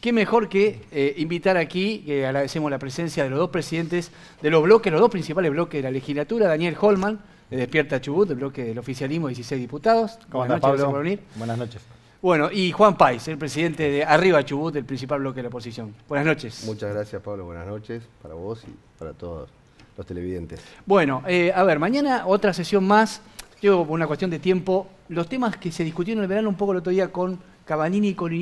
qué mejor que eh, invitar aquí, que agradecemos la presencia de los dos presidentes de los bloques, los dos principales bloques de la legislatura, Daniel Holman, de Despierta Chubut, del bloque del oficialismo, 16 diputados. ¿Cómo Buenas noches, Pablo? Buenas noches. Bueno, y Juan Pais, el presidente de Arriba Chubut, del principal bloque de la oposición. Buenas noches. Muchas gracias, Pablo. Buenas noches para vos y para todos los televidentes. Bueno, eh, a ver, mañana otra sesión más. Yo, por una cuestión de tiempo, los temas que se discutieron en el verano un poco el otro día con Cabanini y con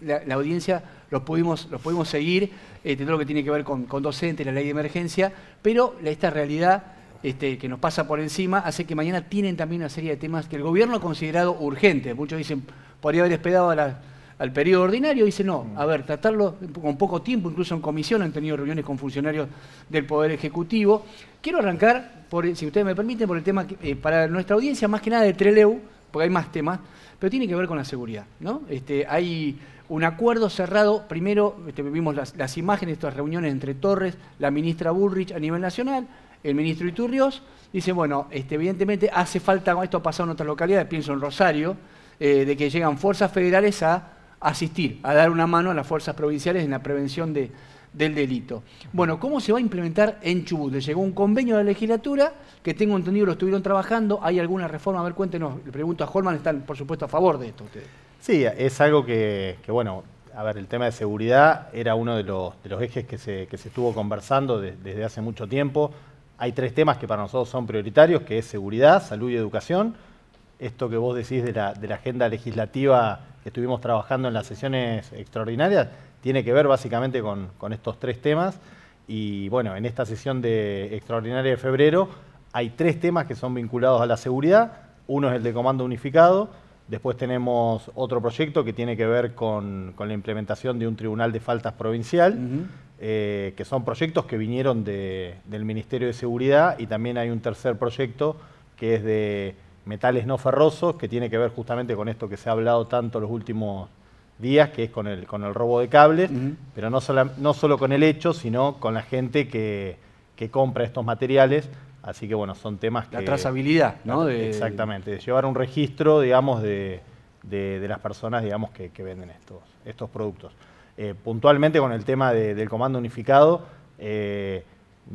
la, la audiencia los pudimos, pudimos seguir, eh, todo lo que tiene que ver con, docente la ley de emergencia, pero esta realidad este, que nos pasa por encima hace que mañana tienen también una serie de temas que el gobierno ha considerado urgentes. Muchos dicen, podría haber esperado a al periodo ordinario, Dicen, no, a ver, tratarlo con poco tiempo, incluso en comisión han tenido reuniones con funcionarios del Poder Ejecutivo. Quiero arrancar, si ustedes me permiten, por el tema eh, para nuestra audiencia, más que nada de Treleu, porque hay más temas, pero tiene que ver con la seguridad. ¿no? Este, hay un acuerdo cerrado, primero este, vimos las, imágenes de estas reuniones entre Torres, la ministra Burrich a nivel nacional, el ministro Iturrios, dice, bueno, este, evidentemente hace falta, esto ha pasado en otras localidades, pienso en Rosario, eh, de que llegan fuerzas federales a asistir, a dar una mano a las fuerzas provinciales en la prevención de, del delito. Bueno, ¿cómo se va a implementar en Chubut? Le llegó un convenio de la legislatura, que tengo entendido lo estuvieron trabajando, ¿hay alguna reforma? A ver, cuéntenos, le pregunto a Holman, están por supuesto a favor de esto ustedes. Sí, es algo que, bueno, a ver, el tema de seguridad era uno de los, ejes que se, estuvo conversando desde hace mucho tiempo. Hay tres temas que para nosotros son prioritarios, que es seguridad, salud y educación. Esto que vos decís de la, agenda legislativa que estuvimos trabajando en las sesiones extraordinarias, tiene que ver básicamente con, con estos tres temas. Y bueno, en esta sesión de extraordinaria de febrero hay tres temas que son vinculados a la seguridad. Uno es el de comando unificado, Después tenemos otro proyecto que tiene que ver con, la implementación de un tribunal de faltas provincial, eh, que son proyectos que vinieron del Ministerio de Seguridad y también hay un tercer proyecto que es de metales no ferrosos, que tiene que ver justamente con esto que se ha hablado tanto los últimos días, que es con el, robo de cables, pero no, solo con el hecho, sino con la gente que compra estos materiales Así que bueno, son temas que... La trazabilidad, ¿no? exactamente, de llevar un registro, digamos, de, las personas, digamos, que, venden estos, estos productos. Eh, puntualmente con el tema del comando unificado, eh,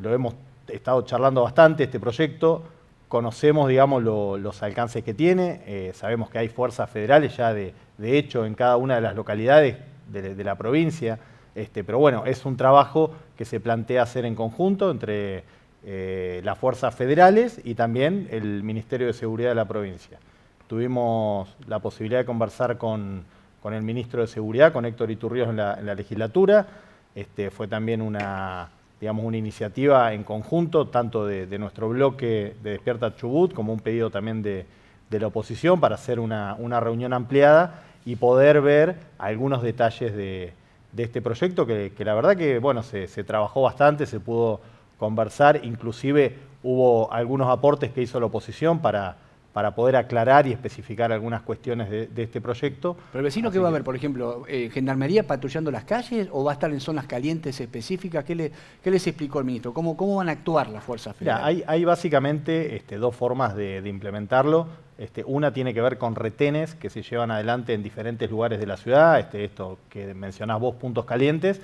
lo hemos estado charlando bastante, este proyecto, conocemos, digamos, los alcances que tiene, eh, sabemos que hay fuerzas federales ya de, hecho en cada una de las localidades de, la provincia, este, pero bueno, es un trabajo que se plantea hacer en conjunto entre eh, las fuerzas federales y también el Ministerio de Seguridad de la provincia. Tuvimos la posibilidad de conversar con, el ministro de Seguridad, con Héctor Iturrios en la, legislatura. Este, fue también una, digamos, una iniciativa en conjunto, tanto de, nuestro bloque de Despierta Chubut, como un pedido también de, la oposición para hacer una, reunión ampliada y poder ver algunos detalles de, este proyecto, que, la verdad que bueno, se, se trabajó bastante, se pudo conversar, inclusive hubo algunos aportes que hizo la oposición para, para poder aclarar y especificar algunas cuestiones de, este proyecto. ¿Pero el vecino qué va a ver, por ejemplo, eh, gendarmería patrullando las calles o va a estar en zonas calientes específicas? ¿Qué, les explicó el ministro? ¿Cómo, ¿Cómo van a actuar las fuerzas federales? hay, básicamente este, dos formas de, implementarlo. Este, una tiene que ver con retenes que se llevan adelante en diferentes lugares de la ciudad, este, esto que mencionás vos, puntos calientes,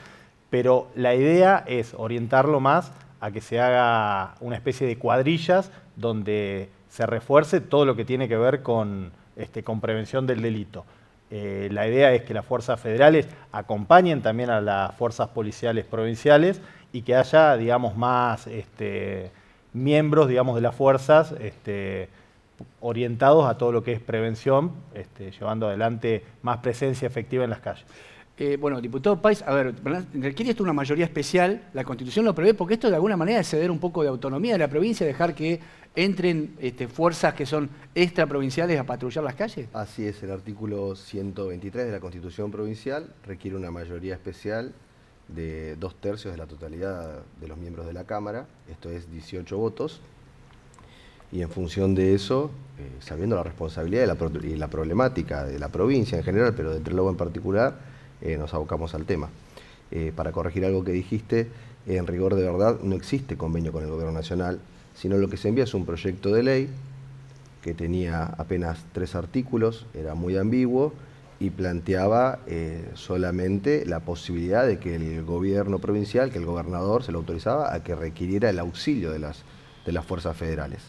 pero la idea es orientarlo más a que se haga una especie de cuadrillas donde se refuerce todo lo que tiene que ver con, este, prevención del delito. Eh, la idea es que las fuerzas federales acompañen también a las fuerzas policiales provinciales y que haya, digamos, más este, miembros, digamos, de las fuerzas este, orientados a todo lo que es prevención, llevando adelante más presencia efectiva en las calles bueno, diputado país, a ver, requiere esto una mayoría especial, la Constitución lo prevé, porque esto de alguna manera es ceder un poco de autonomía de la provincia, dejar que entren este, fuerzas que son extraprovinciales a patrullar las calles. Así es, el artículo 123 de la Constitución Provincial requiere una mayoría especial de dos tercios de la totalidad de los miembros de la Cámara, esto es 18 votos, y en función de eso, eh, sabiendo la responsabilidad y la, problemática de la provincia en general, pero de Trelobo en particular, eh, nos abocamos al tema. Eh, para corregir algo que dijiste, en rigor de verdad no existe convenio con el Gobierno Nacional, sino lo que se envía es un proyecto de ley que tenía apenas tres artículos, era muy ambiguo y planteaba eh, solamente la posibilidad de que el gobierno provincial, que el gobernador se lo autorizaba a que requiriera el auxilio de las, de las fuerzas federales.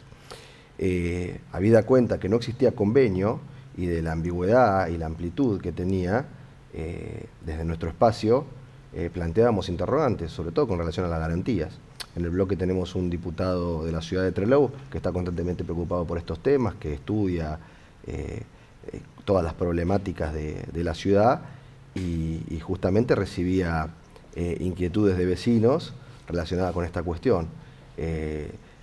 habida cuenta que no existía convenio y de la ambigüedad y la amplitud que tenía, eh, desde nuestro espacio eh, planteábamos interrogantes, sobre todo con relación a las garantías. En el bloque tenemos un diputado de la ciudad de Trelew que está constantemente preocupado por estos temas, que estudia eh, todas las problemáticas de, la ciudad y, justamente recibía inquietudes de vecinos relacionadas con esta cuestión.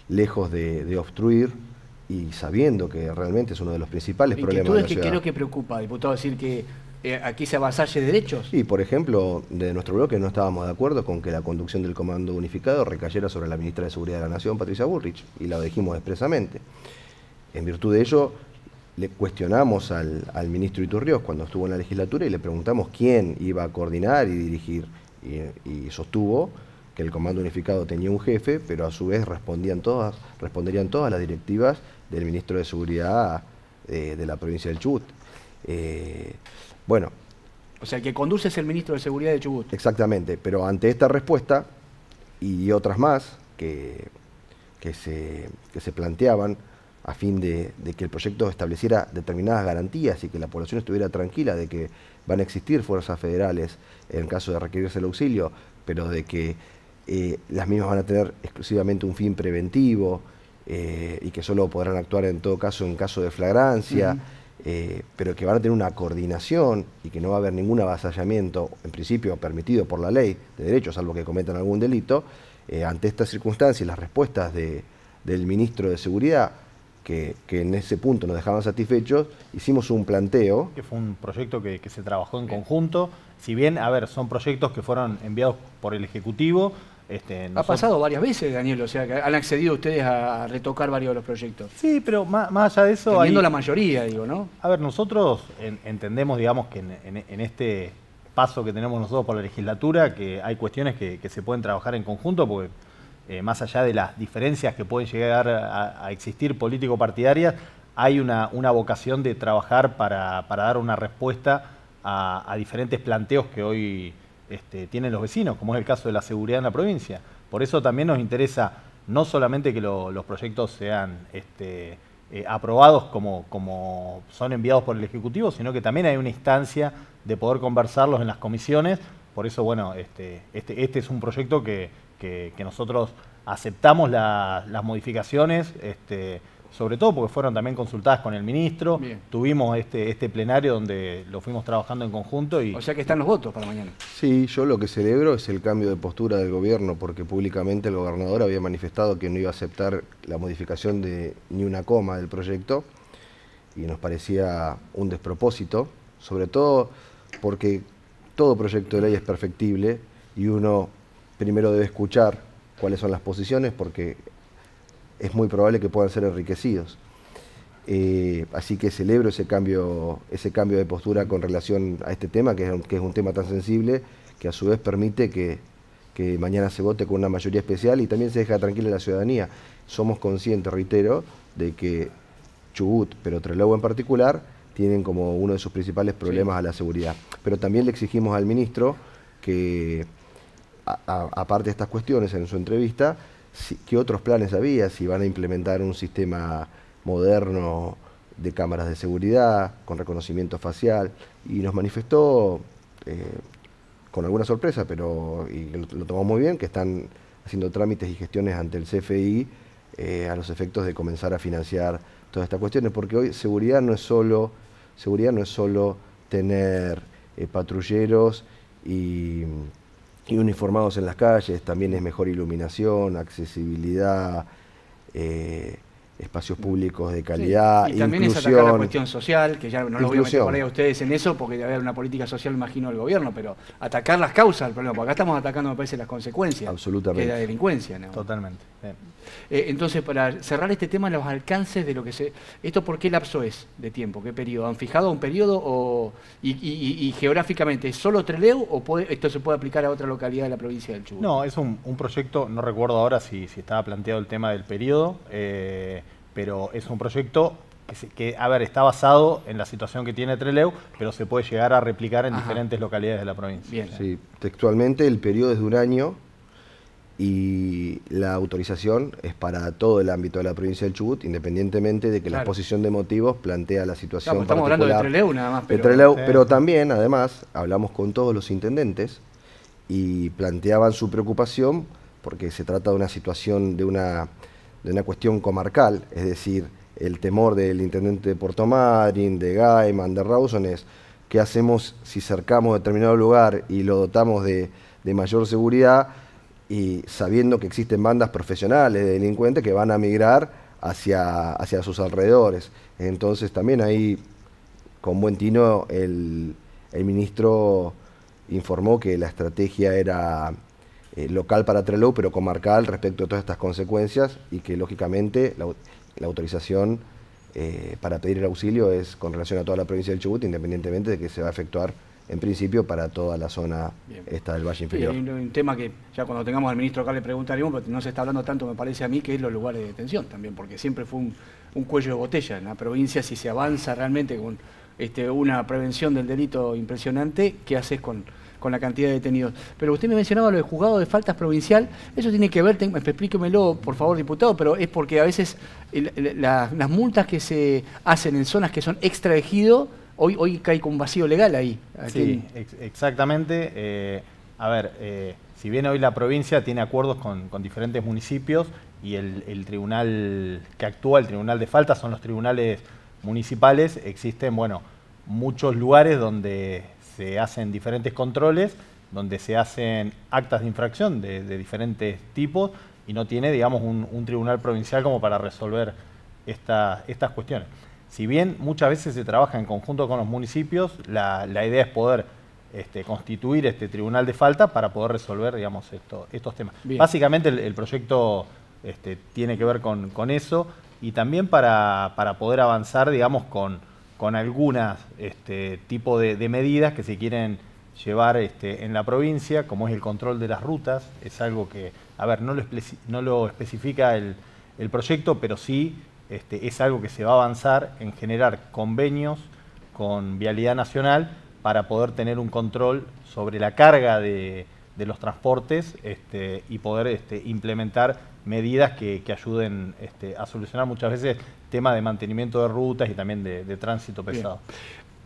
lejos de, obstruir, y sabiendo que realmente es uno de los principales problemas de la ciudad. que creo que preocupa, diputado, decir que eh, aquí se avasalle derechos. Y, por ejemplo, de nuestro bloque no estábamos de acuerdo con que la conducción del Comando Unificado recayera sobre la ministra de Seguridad de la Nación, Patricia Burrich, y lo dijimos expresamente. En virtud de ello, le cuestionamos al, al ministro Iturrios cuando estuvo en la legislatura y le preguntamos quién iba a coordinar y dirigir, y, sostuvo que el Comando Unificado tenía un jefe, pero a su vez respondían todas, responderían todas las directivas del ministro de Seguridad eh, de la provincia del Chubut. Eh, bueno. O sea, el que conduce es el ministro de Seguridad de Chubut. Exactamente, pero ante esta respuesta y otras más que, que, se, planteaban a fin de, que el proyecto estableciera determinadas garantías y que la población estuviera tranquila de que van a existir fuerzas federales en caso de requerirse el auxilio, pero de que eh, las mismas van a tener exclusivamente un fin preventivo eh, y que solo podrán actuar en todo caso en caso de flagrancia. Eh, pero que van a tener una coordinación y que no va a haber ningún avasallamiento, en principio permitido por la ley de derechos, salvo que cometan algún delito, eh, ante estas circunstancias y las respuestas del ministro de Seguridad, que, en ese punto nos dejaban satisfechos, hicimos un planteo. Que fue un proyecto que se trabajó en conjunto, si bien, a ver, son proyectos que fueron enviados por el Ejecutivo, este, ha pasado varias veces, Daniel, o sea, que han accedido ustedes a retocar varios de los proyectos. Sí, pero más, allá de eso... Teniendo la mayoría, digo, ¿no? A ver, nosotros entendemos, digamos, que en, este paso que tenemos nosotros por la legislatura, que hay cuestiones que, se pueden trabajar en conjunto, porque eh, más allá de las diferencias que pueden llegar a, existir político-partidarias, hay una, vocación de trabajar para, dar una respuesta a diferentes planteos que hoy este, tienen los vecinos, como es el caso de la seguridad en la provincia. Por eso también nos interesa no solamente que los proyectos sean este, eh, aprobados como, como son enviados por el Ejecutivo, sino que también hay una instancia de poder conversarlos en las comisiones. Por eso, bueno, este, este, este es un proyecto que, nosotros aceptamos las modificaciones sobre todo porque fueron también consultadas con el ministro. Tuvimos este, este plenario donde lo fuimos trabajando en conjunto. Y... O sea que están los votos para mañana. Sí, yo lo que celebro es el cambio de postura del gobierno, porque públicamente el gobernador había manifestado que no iba a aceptar la modificación de ni una coma del proyecto y nos parecía un despropósito, sobre todo porque todo proyecto de ley es perfectible y uno primero debe escuchar cuáles son las posiciones, porque es muy probable que puedan ser enriquecidos. Eh, así que celebro ese cambio, ese cambio de postura con relación a este tema, que es, un, que es un tema tan sensible, que a su vez permite que, mañana se vote con una mayoría especial y también se deja tranquila la ciudadanía. Somos conscientes, reitero, de que Chubut, pero Trelew en particular, tienen como uno de sus principales problemas a la seguridad. Pero también le exigimos al ministro que, aparte de estas cuestiones en su entrevista, qué otros planes había, si van a implementar un sistema moderno de cámaras de seguridad, con reconocimiento facial, y nos manifestó eh, con alguna sorpresa, pero lo, tomó muy bien, que están haciendo trámites y gestiones ante el CFI eh, a los efectos de comenzar a financiar todas estas cuestiones, porque hoy seguridad no es solo, seguridad no es solo tener eh, patrulleros y y uniformados en las calles, también es mejor iluminación, accesibilidad, eh, espacios públicos de calidad. Y también es atacar la cuestión social, que ya no lo voy a a ustedes en eso, porque debe haber una política social, imagino, el gobierno, pero atacar las causas del porque acá estamos atacando, me parece, las consecuencias Absolutamente. de la delincuencia. ¿no? Totalmente. Eh, entonces, para cerrar este tema, los alcances de lo que se... ¿Esto por qué lapso es de tiempo? ¿Qué periodo? ¿Han fijado un periodo o y, geográficamente, ¿es solo Trelew o esto se puede aplicar a otra localidad de la provincia del Chubut? No, es un, proyecto, no recuerdo ahora si, estaba planteado el tema del periodo, eh, pero es un proyecto que, que, a ver, está basado en la situación que tiene Trelew, pero se puede llegar a replicar en diferentes localidades de la provincia. Sí, textualmente el periodo es de un año y la autorización es para todo el ámbito de la provincia del Chubut, independientemente de que la exposición de motivos plantea la situación. Pues estamos hablando de Treleu nada más. Pero, también, además, hablamos con todos los intendentes y planteaban su preocupación porque se trata de una situación, de una, de una cuestión comarcal, es decir, el temor del intendente de Puerto Madryn, de Gaiman, de Rawson es qué hacemos si cercamos determinado lugar y lo dotamos de, de mayor seguridad y sabiendo que existen bandas profesionales de delincuentes que van a migrar hacia, hacia sus alrededores. Entonces también ahí, con buen tino, el, ministro informó que la estrategia era eh, local para Trelou, pero comarcal respecto a todas estas consecuencias y que lógicamente la, autorización eh, para pedir el auxilio es con relación a toda la provincia del Chubut, independientemente de que se va a efectuar en principio para toda la zona esta del Valle Inferior. un tema que ya cuando tengamos al ministro acá le preguntaremos, porque no se está hablando tanto, me parece a mí, que es los lugares de detención también, porque siempre fue un, cuello de botella en la provincia si se avanza realmente con este, una prevención del delito impresionante, ¿qué haces con, con la cantidad de detenidos. Pero usted me mencionaba lo de juzgado de faltas provincial, eso tiene que ver, explíquemelo por favor diputado, pero es porque a veces las multas que se hacen en zonas que son extraejidos hoy, hoy cae con vacío legal ahí. Sí, exactamente. Eh, a ver, eh, si bien hoy la provincia tiene acuerdos con, diferentes municipios y el, tribunal que actúa, el tribunal de falta, son los tribunales municipales, existen, bueno, muchos lugares donde se hacen diferentes controles, donde se hacen actas de infracción de, diferentes tipos y no tiene, digamos, un, tribunal provincial como para resolver estas cuestiones. Si bien muchas veces se trabaja en conjunto con los municipios, la, idea es poder este, constituir este tribunal de falta para poder resolver digamos, estos temas. Básicamente el, proyecto este, tiene que ver con, eso y también para, poder avanzar digamos, con, con algunas este, tipo de, medidas que se quieren llevar este, en la provincia, como es el control de las rutas, es algo que, a ver, no lo, especifica el, proyecto, pero sí este, es algo que se va a avanzar en generar convenios con Vialidad Nacional para poder tener un control sobre la carga de, los transportes este, y poder este, implementar medidas que, ayuden a solucionar muchas veces temas de mantenimiento de rutas y también de, tránsito pesado.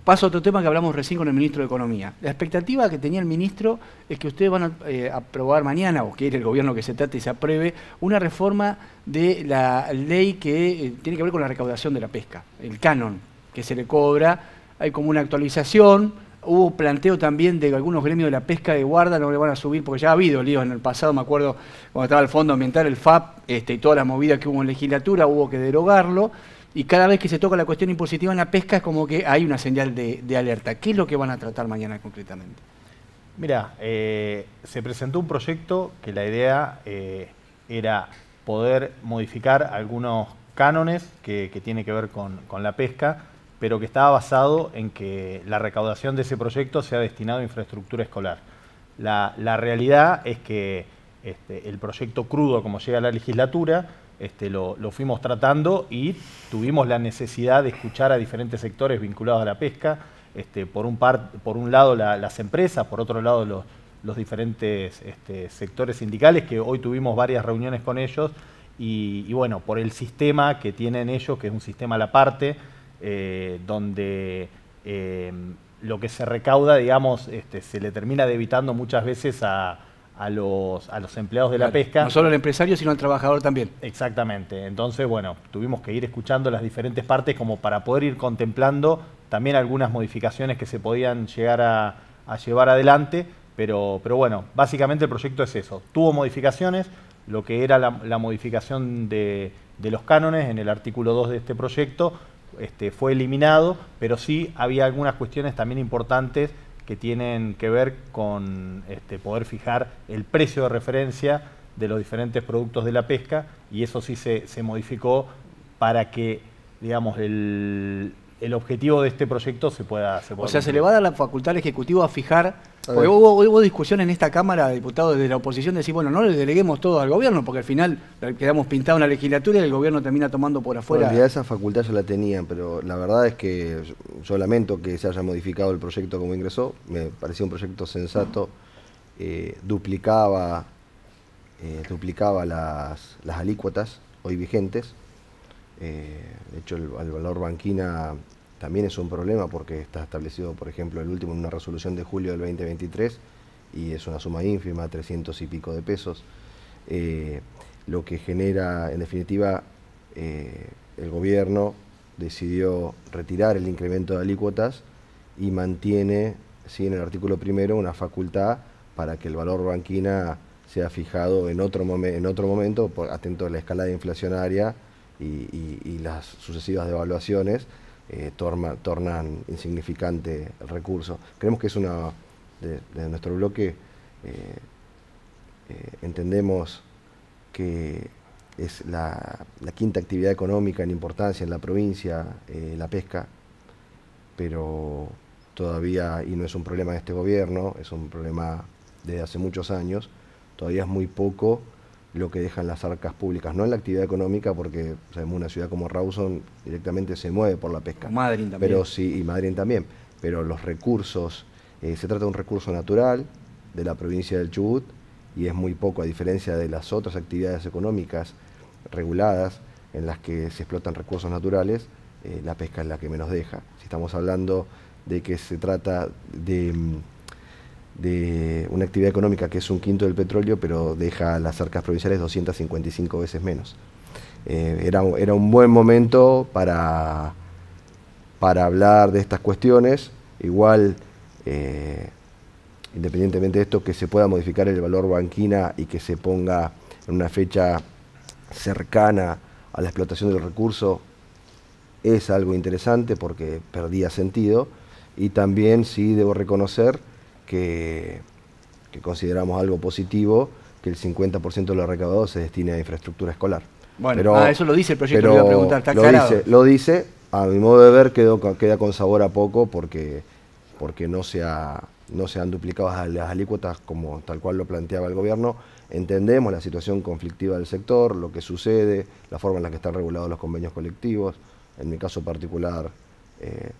Paso a otro tema que hablamos recién con el ministro de Economía. La expectativa que tenía el ministro es que ustedes van a eh, aprobar mañana, o quiere el gobierno que se trate y se apruebe, una reforma de la ley que eh, tiene que ver con la recaudación de la pesca, el canon que se le cobra. Hay como una actualización, hubo planteo también de algunos gremios de la pesca de guarda, no le van a subir, porque ya ha habido líos en el pasado, me acuerdo cuando estaba el Fondo Ambiental, el FAP, este, y todas las movidas que hubo en legislatura, hubo que derogarlo y cada vez que se toca la cuestión impositiva en la pesca es como que hay una señal de, alerta. ¿Qué es lo que van a tratar mañana concretamente? Mira, eh, se presentó un proyecto que la idea eh, era poder modificar algunos cánones que, que tiene que ver con, la pesca, pero que estaba basado en que la recaudación de ese proyecto sea destinado a infraestructura escolar. La, realidad es que este, el proyecto crudo, como llega a la legislatura, este, lo, fuimos tratando y tuvimos la necesidad de escuchar a diferentes sectores vinculados a la pesca, este, por, un por un lado las empresas, por otro lado los, diferentes este, sectores sindicales, que hoy tuvimos varias reuniones con ellos, y, bueno, por el sistema que tienen ellos, que es un sistema a la parte, eh, donde eh, lo que se recauda, digamos, se le termina debitando muchas veces a, a los, a los empleados de la pesca. No solo al empresario, sino al trabajador también. Exactamente. Entonces, bueno, tuvimos que ir escuchando las diferentes partes como para poder ir contemplando también algunas modificaciones que se podían llegar a, llevar adelante. Pero, pero bueno, básicamente el proyecto es eso. Tuvo modificaciones, lo que era la, modificación de, los cánones en el artículo 2 de este proyecto, este, fue eliminado, pero sí había algunas cuestiones también importantes que tienen que ver con este, poder fijar el precio de referencia de los diferentes productos de la pesca y eso sí se, modificó para que, digamos, el, objetivo de este proyecto se pueda... Se o sea, se le va a dar la facultad al Ejecutivo a fijar hubo, discusión en esta Cámara, diputados de la oposición, de decir, bueno, no le deleguemos todo al gobierno, porque al final eh, quedamos pintados en la legislatura y el gobierno termina tomando por afuera. en realidad esa facultad ya la tenían, pero la verdad es que yo lamento que se haya modificado el proyecto como ingresó. Me parecía un proyecto sensato. Eh, duplicaba, eh, duplicaba las, las, alícuotas hoy vigentes. de hecho, el, el valor banquina también es un problema porque está establecido, por ejemplo, el último en una resolución de julio del 2023 y es una suma ínfima, 300 y pico de pesos, eh, lo que genera, en definitiva, eh, el gobierno decidió retirar el incremento de alícuotas y mantiene, ¿sí? en el artículo primero, una facultad para que el valor banquina sea fijado en otro, en otro momento, atento a la escalada inflacionaria y, y las sucesivas devaluaciones, eh, tornan insignificante el recurso. Creemos que es una, de nuestro bloque, eh, eh, entendemos que es la, la, quinta actividad económica en importancia en la provincia, la pesca, pero todavía, y no es un problema de este gobierno, es un problema de hace muchos años, todavía es muy poco lo que dejan las arcas públicas, no en la actividad económica, porque sabemos una ciudad como Rawson directamente se mueve por la pesca. Madrid también. Pero sí, y Madrid también. Pero los recursos, eh, se trata de un recurso natural de la provincia del Chubut y es muy poco, a diferencia de las otras actividades económicas reguladas en las que se explotan recursos naturales, eh, la pesca es la que menos deja. Si estamos hablando de que se trata de mm, de una actividad económica que es un quinto del petróleo, pero deja a las arcas provinciales 255 veces menos. Eh, era, era, un buen momento para, para hablar de estas cuestiones. Igual, eh, independientemente de esto, que se pueda modificar el valor banquina y que se ponga en una fecha cercana a la explotación del recurso, es algo interesante porque perdía sentido. Y también sí debo reconocer que, consideramos algo positivo que el 50% de lo recaudado se destine a infraestructura escolar. Bueno, ah, eso lo dice el proyecto, pero lo iba a preguntar, está lo lo dice, a mi modo de ver quedó, queda con sabor a poco porque, porque no, se no se han duplicado las alícuotas como tal cual lo planteaba el gobierno. Entendemos la situación conflictiva del sector, lo que sucede, la forma en la que están regulados los convenios colectivos, en mi caso particular... Eh,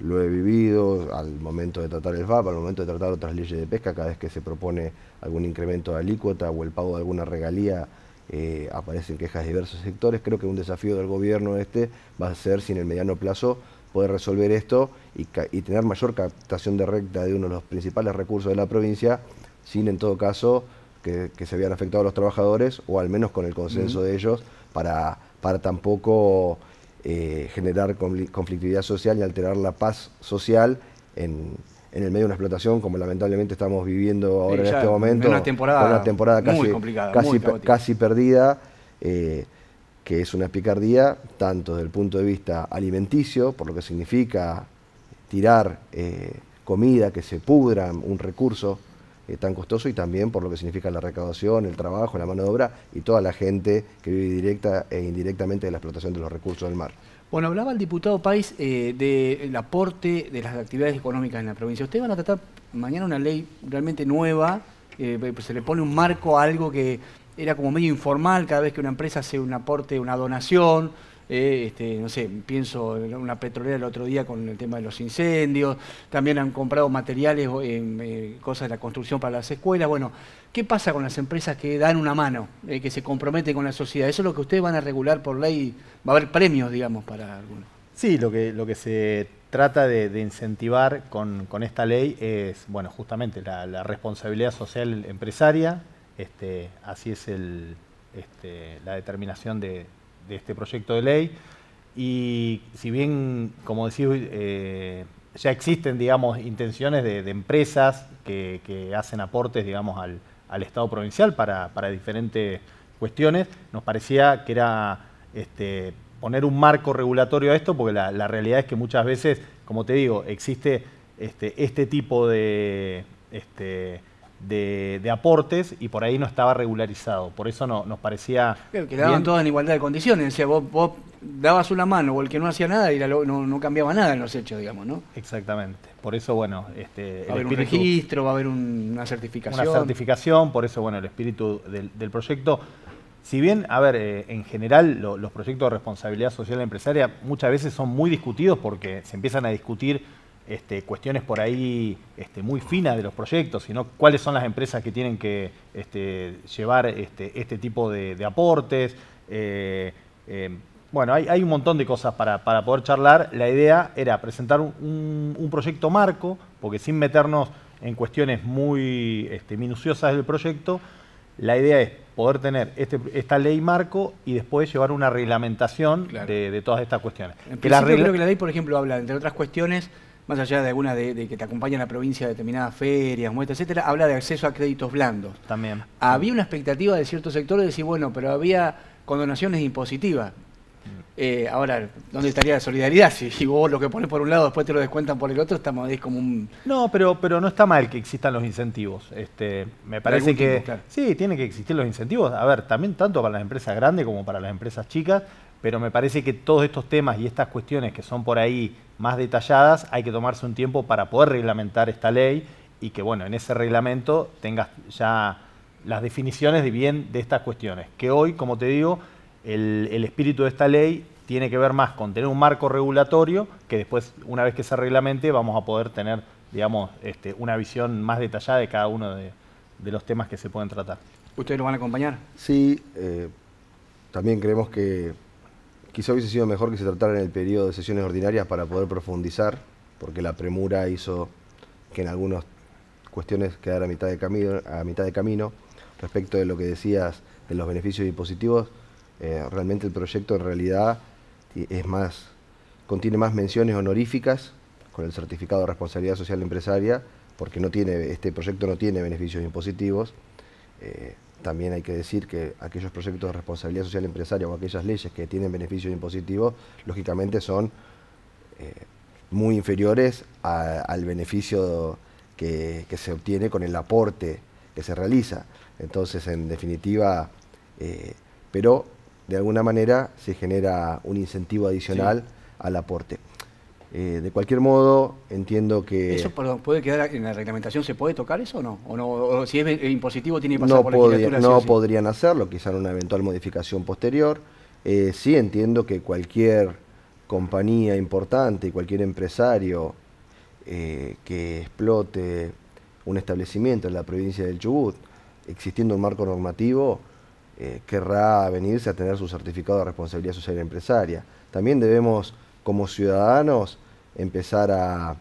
lo he vivido al momento de tratar el FAP, al momento de tratar otras leyes de pesca, cada vez que se propone algún incremento de alícuota o el pago de alguna regalía, eh, aparecen quejas de diversos sectores. Creo que un desafío del gobierno este va a ser, si en el mediano plazo, poder resolver esto y, tener mayor captación de recta de uno de los principales recursos de la provincia, sin en todo caso que, se vean afectados los trabajadores o al menos con el consenso de ellos para, para tampoco eh, generar conflictividad social y alterar la paz social en, el medio de una explotación como lamentablemente estamos viviendo ahora en este momento. una temporada, casi, casi, perdida, eh, que es una picardía tanto desde el punto de vista alimenticio, por lo que significa tirar eh, comida que se pudra, un recurso eh, tan costoso y también por lo que significa la recaudación, el trabajo, la mano de obra y toda la gente que vive directa e indirectamente de la explotación de los recursos del mar. Bueno, hablaba el diputado País eh, del aporte de las actividades económicas en la provincia. Ustedes van a tratar mañana una ley realmente nueva, eh, pues, se le pone un marco a algo que era como medio informal cada vez que una empresa hace un aporte, una donación. Eh, este, no sé, pienso en una petrolera el otro día con el tema de los incendios, también han comprado materiales, eh, eh, cosas de la construcción para las escuelas. Bueno, ¿qué pasa con las empresas que dan una mano, que se comprometen con la sociedad? Eso es lo que ustedes van a regular por ley, va a haber premios, digamos, para algunos. Sí, lo que, lo que se trata de, incentivar con, esta ley es, bueno, justamente la, responsabilidad social empresaria, este, así es el, este, la determinación de, de este proyecto de ley. Y si bien, como decís, eh, ya existen, digamos, intenciones de, empresas que, hacen aportes, digamos, al, Estado provincial para, diferentes cuestiones, nos parecía que era este, poner un marco regulatorio a esto, porque la, realidad es que muchas veces, como te digo, existe este, este tipo de... Este, de, aportes y por ahí no estaba regularizado. Por eso no, nos parecía. que daban en igualdad de condiciones. O vos, dabas una mano o el que no hacía nada y no, cambiaba nada en los hechos, digamos, ¿no? Exactamente. Por eso, bueno. Este, va a haber un registro, va a haber una certificación. Una certificación, por eso, bueno, el espíritu del, proyecto. Si bien, a ver, eh, en general los proyectos de responsabilidad social empresaria muchas veces son muy discutidos porque se empiezan a discutir este, cuestiones por ahí este, muy finas de los proyectos, sino cuáles son las empresas que tienen que este, llevar este, tipo de, aportes. Eh, eh, bueno, hay, un montón de cosas para, poder charlar. La idea era presentar un, proyecto marco, porque sin meternos en cuestiones muy minuciosas del proyecto, la idea es poder tener esta ley marco y después llevar una reglamentación de, todas estas cuestiones. creo que la ley, por ejemplo, habla, entre otras cuestiones, más allá de alguna de, que te acompañan a la provincia a determinadas ferias, muestras, etcétera, habla de acceso a créditos blandos. También. Había una expectativa de cierto sector de decir, bueno, pero había condonaciones impositivas. Mm. Eh, ahora, ¿dónde estaría la solidaridad? Si, vos lo que pones por un lado después te lo descuentan por el otro, estamos es como un... No, pero, pero no está mal que existan los incentivos. Este, me parece que... Sí, tiene que existir los incentivos. A ver, también tanto para las empresas grandes como para las empresas chicas pero me parece que todos estos temas y estas cuestiones que son por ahí más detalladas, hay que tomarse un tiempo para poder reglamentar esta ley y que, bueno, en ese reglamento tengas ya las definiciones de bien de estas cuestiones. Que hoy, como te digo, el, espíritu de esta ley tiene que ver más con tener un marco regulatorio que después, una vez que se reglamente, vamos a poder tener, digamos, este, una visión más detallada de cada uno de, los temas que se pueden tratar. ¿Ustedes lo van a acompañar? Sí, eh, también creemos que Quizá hubiese sido mejor que se tratara en el periodo de sesiones ordinarias para poder profundizar, porque la premura hizo que en algunas cuestiones quedara a mitad de camino, a mitad de camino. respecto de lo que decías de los beneficios impositivos, eh, realmente el proyecto en realidad es más, contiene más menciones honoríficas con el certificado de responsabilidad social empresaria, porque no tiene, este proyecto no tiene beneficios impositivos. Eh, también hay que decir que aquellos proyectos de responsabilidad social empresaria o aquellas leyes que tienen beneficio impositivos, lógicamente son eh, muy inferiores al beneficio que, se obtiene con el aporte que se realiza. Entonces, en definitiva, eh, pero de alguna manera se genera un incentivo adicional al aporte. Eh, de cualquier modo, entiendo que... ¿Eso puede quedar en la reglamentación? ¿Se puede tocar eso o no? ¿O, no, si es impositivo tiene que pasar no por la No podrían hacerlo, quizá en una eventual modificación posterior. Eh, sí entiendo que cualquier compañía importante, y cualquier empresario eh, que explote un establecimiento en la provincia del Chubut, existiendo un marco normativo, querrá venirse a tener su certificado de responsabilidad social empresaria. También debemos como ciudadanos empezar a,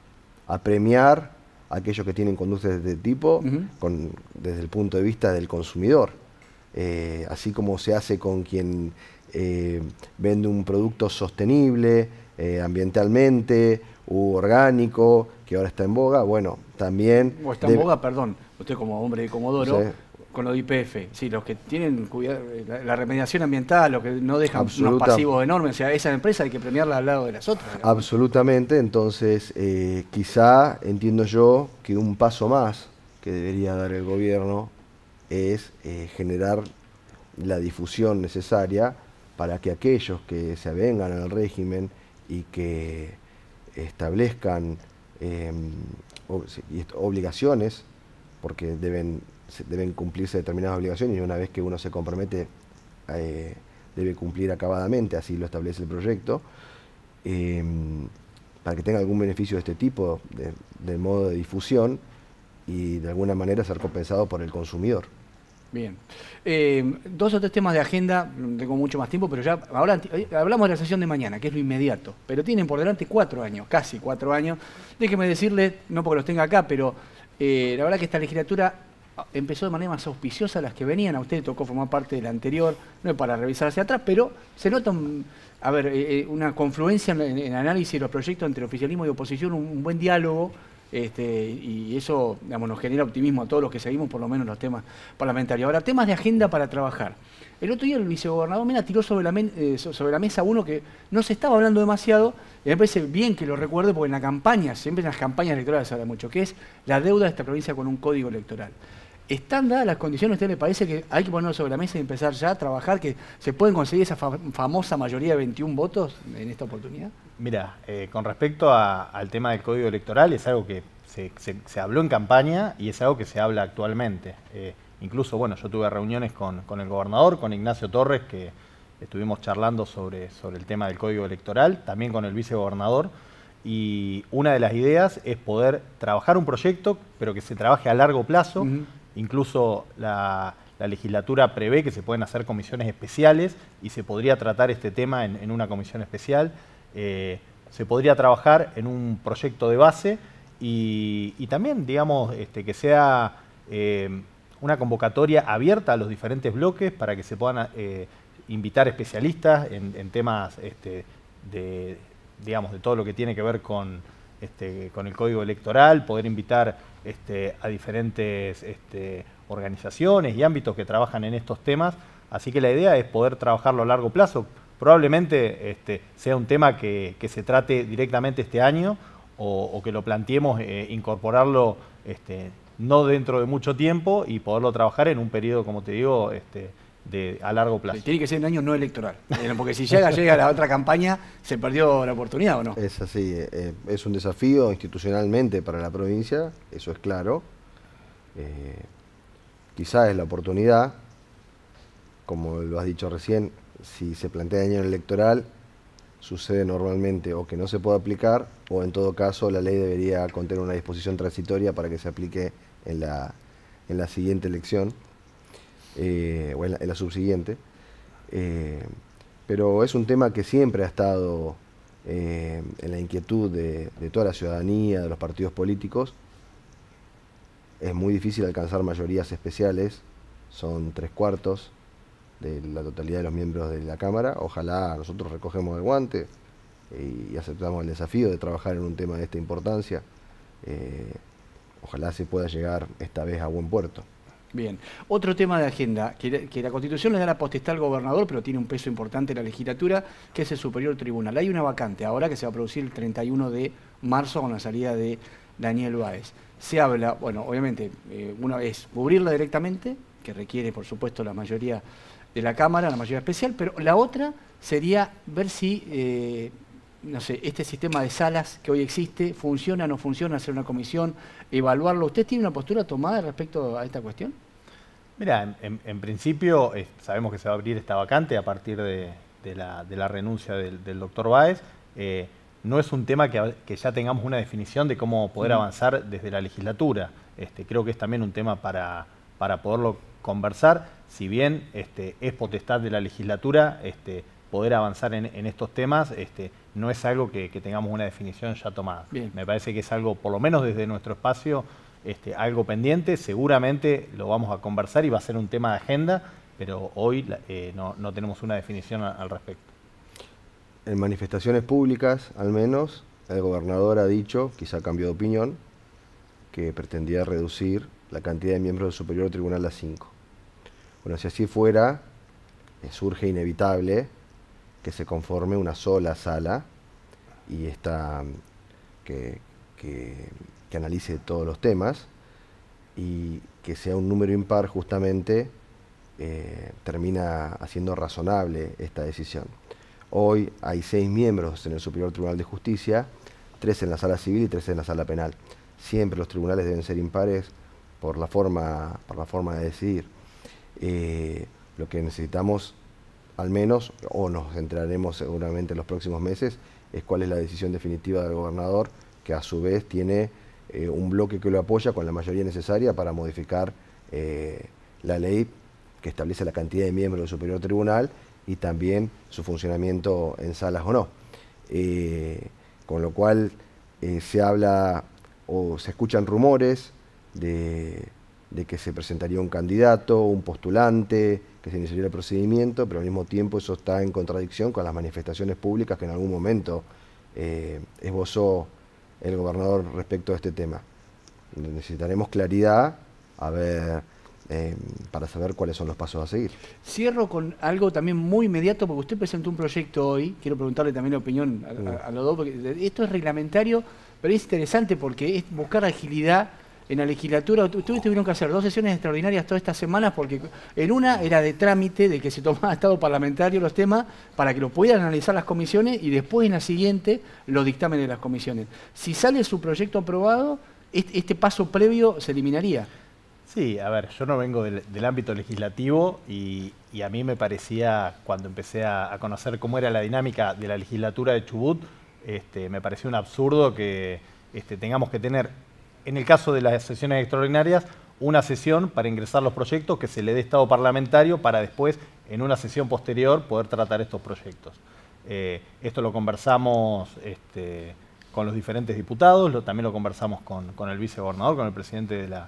premiar a aquellos que tienen conductas de este tipo con, desde el punto de vista del consumidor. Eh, así como se hace con quien eh, vende un producto sostenible, eh, ambientalmente, u orgánico, que ahora está en boga, bueno, también... O está en boga, perdón, usted como hombre de Comodoro, con lo IPF. Sí, los que tienen la, la, remediación ambiental, los que no dejan unos pasivos enormes, o sea, esa empresa hay que premiarla al lado de las otras. Absolutamente, entonces eh, quizá entiendo yo que un paso más que debería dar el gobierno es eh, generar la difusión necesaria para que aquellos que se avengan al régimen y que establezcan em, obligaciones, porque deben deben cumplirse determinadas obligaciones y una vez que uno se compromete eh, debe cumplir acabadamente, así lo establece el proyecto. Em, para que tenga algún beneficio de este tipo, de, del modo de difusión y de alguna manera ser compensado por el consumidor. Bien. Em, dos o tres temas de agenda, mm, tengo mucho más tiempo, pero ya ahora hablamos de la sesión de mañana, que es lo inmediato, pero tienen por delante cuatro años, casi cuatro años. Déjeme decirle, no porque los tenga acá, pero eh, la verdad que esta legislatura empezó de manera más auspiciosa las que venían. A usted tocó formar parte de la anterior, no es para revisar hacia atrás, pero se nota, a ver, eh, eh, una confluencia en, análisis de los proyectos entre oficialismo y oposición, un, buen diálogo. Este, y eso nos genera optimismo a todos los que seguimos por lo menos los temas parlamentarios. Ahora, temas de agenda para trabajar. El otro día el vicegobernador Mena tiró sobre la, eh, sobre la mesa uno que no se estaba hablando demasiado, y me parece bien que lo recuerde porque en la campaña, siempre en las campañas electorales se habla mucho, que es la deuda de esta provincia con un código electoral. ¿Están dadas las condiciones? ¿Usted le parece que hay que ponerlo sobre la mesa y empezar ya a trabajar? ¿Que se pueden conseguir esa famosa mayoría de 21 votos en esta oportunidad? Mira, eh, con respecto al tema del código electoral, es algo que se, habló en campaña y es algo que se habla actualmente. Eh, incluso, bueno, yo tuve reuniones con, el gobernador, con Ignacio Torres, que estuvimos charlando sobre, sobre el tema del código electoral, también con el vicegobernador y una de las ideas es poder trabajar un proyecto, pero que se trabaje a largo plazo, Incluso la, legislatura prevé que se pueden hacer comisiones especiales y se podría tratar este tema en, una comisión especial. Eh, se podría trabajar en un proyecto de base y, también, digamos, este, que sea eh, una convocatoria abierta a los diferentes bloques para que se puedan eh, invitar especialistas en, temas este, de, digamos, de todo lo que tiene que ver con, este, con el código electoral, poder invitar este, a diferentes este, organizaciones y ámbitos que trabajan en estos temas. Así que la idea es poder trabajarlo a largo plazo. Probablemente este, sea un tema que, se trate directamente este año o, que lo planteemos eh, incorporarlo no dentro de mucho tiempo y poderlo trabajar en un periodo, como te digo, este, a largo plazo. Tiene que ser un año no electoral, eh, porque si llega, llega la otra campaña, se perdió la oportunidad o no. Es así, eh, es un desafío institucionalmente para la provincia, eso es claro. Eh, quizás es la oportunidad, como lo has dicho recién, si se plantea año electoral, sucede normalmente o que no se pueda aplicar o en todo caso la ley debería contener una disposición transitoria para que se aplique en la, en la siguiente elección. Eh, o en la, subsiguiente. Eh, pero es un tema que siempre ha estado eh, en la inquietud de, toda la ciudadanía, de los partidos políticos. Es muy difícil alcanzar mayorías especiales, son tres cuartos de la totalidad de los miembros de la Cámara. Ojalá nosotros recogemos el guante y, aceptamos el desafío de trabajar en un tema de esta importancia. ojalá se pueda llegar esta vez a buen puerto. Bien. Otro tema de agenda, que, la Constitución le da la potestad al gobernador, pero tiene un peso importante en la legislatura, que es el Superior Tribunal. Hay una vacante ahora que se va a producir el 31 de marzo con la salida de Daniel Báez. Se habla, bueno, obviamente, eh, una es cubrirla directamente, que requiere, por supuesto, la mayoría de la Cámara, la mayoría especial, pero la otra sería ver si... Eh, no sé, este sistema de salas que hoy existe, funciona, o no funciona, hacer una comisión, evaluarlo. ¿Usted tiene una postura tomada respecto a esta cuestión? Mira, en, principio eh, sabemos que se va a abrir esta vacante a partir de, la, renuncia del, doctor Báez. Eh, no es un tema que, ya tengamos una definición de cómo poder avanzar desde la legislatura. Este, creo que es también un tema para, para poderlo conversar. Si bien este, es potestad de la legislatura, este, poder avanzar en, estos temas este, no es algo que, tengamos una definición ya tomada. Me parece que es algo, por lo menos desde nuestro espacio, este, algo pendiente. Seguramente lo vamos a conversar y va a ser un tema de agenda, pero hoy eh, no, tenemos una definición al respecto. En manifestaciones públicas, al menos, el gobernador ha dicho, quizá cambió de opinión, que pretendía reducir la cantidad de miembros del Superior Tribunal a 5. Bueno, si así fuera, eh, surge inevitable que se conforme una sola sala y esta que, analice todos los temas y que sea un número impar justamente eh, termina haciendo razonable esta decisión. Hoy hay seis miembros en el Superior Tribunal de Justicia, tres en la sala civil y tres en la sala penal. Siempre los tribunales deben ser impares por la forma, por la forma de decidir. Eh, lo que necesitamos al menos, o nos entraremos seguramente en los próximos meses, es cuál es la decisión definitiva del gobernador, que a su vez tiene eh, un bloque que lo apoya con la mayoría necesaria para modificar eh, la ley que establece la cantidad de miembros del Superior Tribunal y también su funcionamiento en salas o no. Eh, con lo cual se habla o se escuchan rumores de de que se presentaría un candidato, un postulante, que se iniciaría el procedimiento, pero al mismo tiempo eso está en contradicción con las manifestaciones públicas que en algún momento eh, esbozó el gobernador respecto a este tema. Necesitaremos claridad a ver, eh, para saber cuáles son los pasos a seguir. Cierro con algo también muy inmediato, porque usted presentó un proyecto hoy, quiero preguntarle también la opinión a, a mm. los dos, porque esto es reglamentario, pero es interesante porque es buscar agilidad en la legislatura, ustedes tuvieron que hacer dos sesiones extraordinarias todas estas semanas porque en una era de trámite de que se tomaba estado parlamentario los temas para que lo pudieran analizar las comisiones y después en la siguiente los dictámenes de las comisiones. Si sale su proyecto aprobado, este paso previo se eliminaría. Sí, a ver, yo no vengo del, ámbito legislativo y, a mí me parecía, cuando empecé a, conocer cómo era la dinámica de la legislatura de Chubut, este, me pareció un absurdo que este, tengamos que tener en el caso de las sesiones extraordinarias, una sesión para ingresar los proyectos que se le dé estado parlamentario para después, en una sesión posterior, poder tratar estos proyectos. Eh, esto lo conversamos este, con los diferentes diputados, también lo conversamos con, el vicegobernador, con el presidente de la,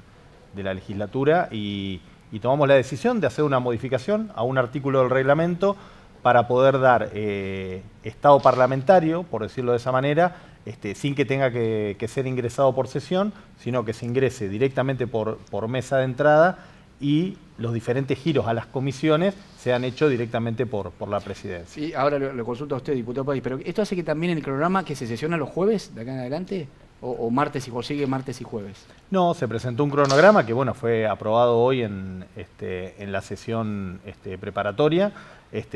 legislatura y, tomamos la decisión de hacer una modificación a un artículo del reglamento para poder dar eh, estado parlamentario, por decirlo de esa manera, este, sin que tenga que, ser ingresado por sesión, sino que se ingrese directamente por, mesa de entrada y los diferentes giros a las comisiones se han hecho directamente por, la presidencia. Y ahora lo, consulta usted, diputado País, pero ¿esto hace que también el cronograma que se sesiona los jueves de acá en adelante? O, martes y consigue martes y jueves? No, se presentó un cronograma que bueno fue aprobado hoy en, este, la sesión este, preparatoria,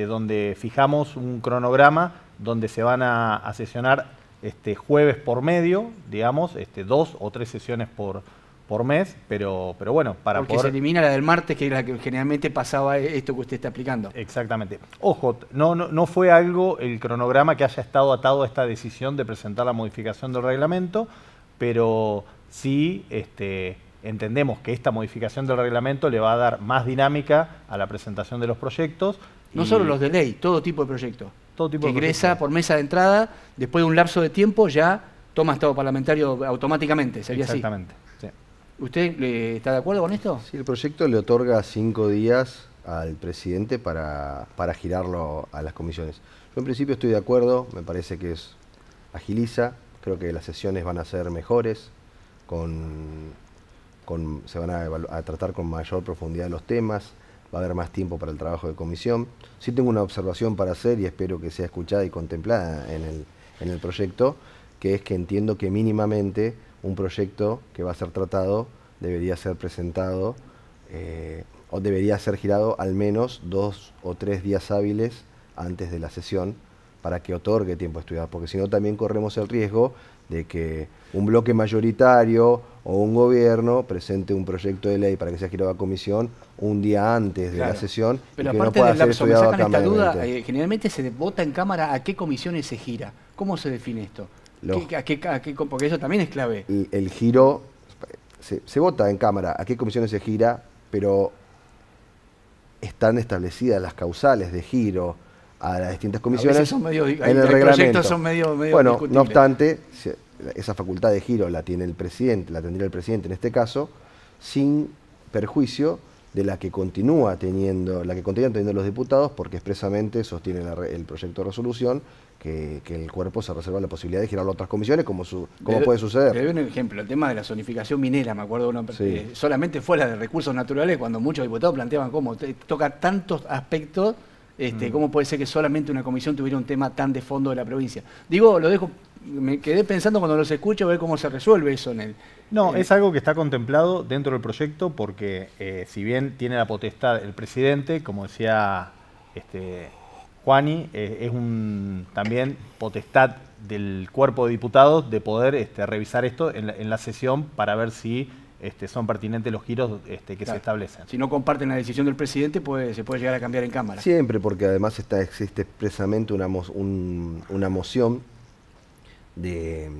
donde fijamos un cronograma donde se van a sesionar este, jueves por medio, digamos, este, dos o tres sesiones por, por mes, pero, pero bueno, para Porque se elimina la del martes, que es la que generalmente pasaba esto que usted está aplicando. Exactamente. Ojo, no, no, no fue algo, el cronograma que haya estado atado a esta decisión de presentar la modificación del reglamento, pero sí este, entendemos que esta modificación del reglamento le va a dar más dinámica a la presentación de los proyectos. No solo los de ley, todo tipo de proyectos que ingresa por mesa de entrada, después de un lapso de tiempo ya toma estado parlamentario automáticamente, sería Exactamente, así. Exactamente. ¿Usted está de acuerdo con esto? Sí, el proyecto le otorga cinco días al presidente para, girarlo a las comisiones. Yo en principio estoy de acuerdo, me parece que es agiliza, creo que las sesiones van a ser mejores, con, con se van a, tratar con mayor profundidad los temas, va a haber más tiempo para el trabajo de comisión. Sí tengo una observación para hacer y espero que sea escuchada y contemplada en el, proyecto, que es que entiendo que mínimamente un proyecto que va a ser tratado debería ser presentado eh, o debería ser girado al menos dos o tres días hábiles antes de la sesión para que otorgue tiempo a estudiar, porque si no también corremos el riesgo de que un bloque mayoritario o un gobierno presente un proyecto de ley para que sea girado a comisión un día antes de la sesión. Pero y que aparte del lapso, me sacan esta duda, eh, generalmente se vota en Cámara a qué comisiones se gira. ¿Cómo se define esto? porque eso también es clave. El, el giro, se, se vota en Cámara a qué comisiones se gira, pero están establecidas las causales de giro a las distintas comisiones en el reglamento. bueno, no obstante, esa facultad de giro la tiene el presidente, la tendría el presidente en este caso, sin perjuicio de la que continúa teniendo, la que continúan teniendo los diputados, porque expresamente sostiene el proyecto de resolución que, el cuerpo se reserva la posibilidad de girarlo a otras comisiones, como, su, como puede suceder. Pero un ejemplo, el tema de la zonificación minera, me acuerdo eh, solamente fue la de recursos naturales, cuando muchos diputados planteaban cómo toca tantos aspectos este, mm. ¿Cómo puede ser que solamente una comisión tuviera un tema tan de fondo de la provincia? Digo, lo dejo, me quedé pensando cuando los escucho a ver cómo se resuelve eso en el... No, es algo que está contemplado dentro del proyecto porque eh, si bien tiene la potestad el presidente, como decía este, Juani, eh, es un también potestad del cuerpo de diputados de poder este, revisar esto en la sesión para ver si este, son pertinentes los giros este, que se establecen. Si no comparten la decisión del presidente, se puede llegar a cambiar en Cámara. Siempre, porque además está, existe expresamente una, una moción de,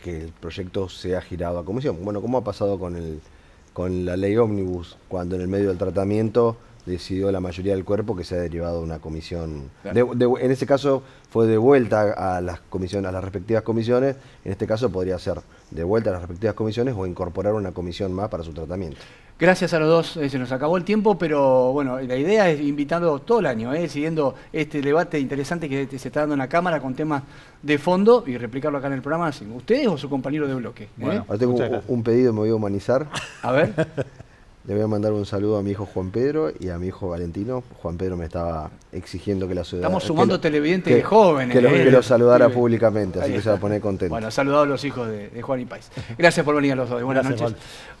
que el proyecto sea girado a comisión. Bueno, ¿cómo ha pasado con, el, con la ley ómnibus, cuando en el medio del tratamiento decidió la mayoría del cuerpo que se ha derivado una comisión. en ese caso fue de vuelta a las comisiones, a las respectivas comisiones. En este caso podría ser de vuelta a las respectivas comisiones o incorporar una comisión más para su tratamiento. Gracias a los dos, eh, se nos acabó el tiempo, pero bueno, la idea es invitando todo el año, eh, siguiendo este debate interesante que se está dando en la Cámara con temas de fondo y replicarlo acá en el programa, ustedes o su compañero de bloque. ¿eh? Bueno, ahora tengo un, un, pedido, me voy a humanizar. A ver. Le voy a mandar un saludo a mi hijo Juan Pedro y a mi hijo Valentino. Juan Pedro me estaba exigiendo que la ciudad. Estamos sumando televidentes de jóvenes. Que, lo, eh, saludara públicamente, así que se va a poner contento. Bueno, saludados los hijos de, Juan y País. Gracias por venir a los dos. Buenas noches.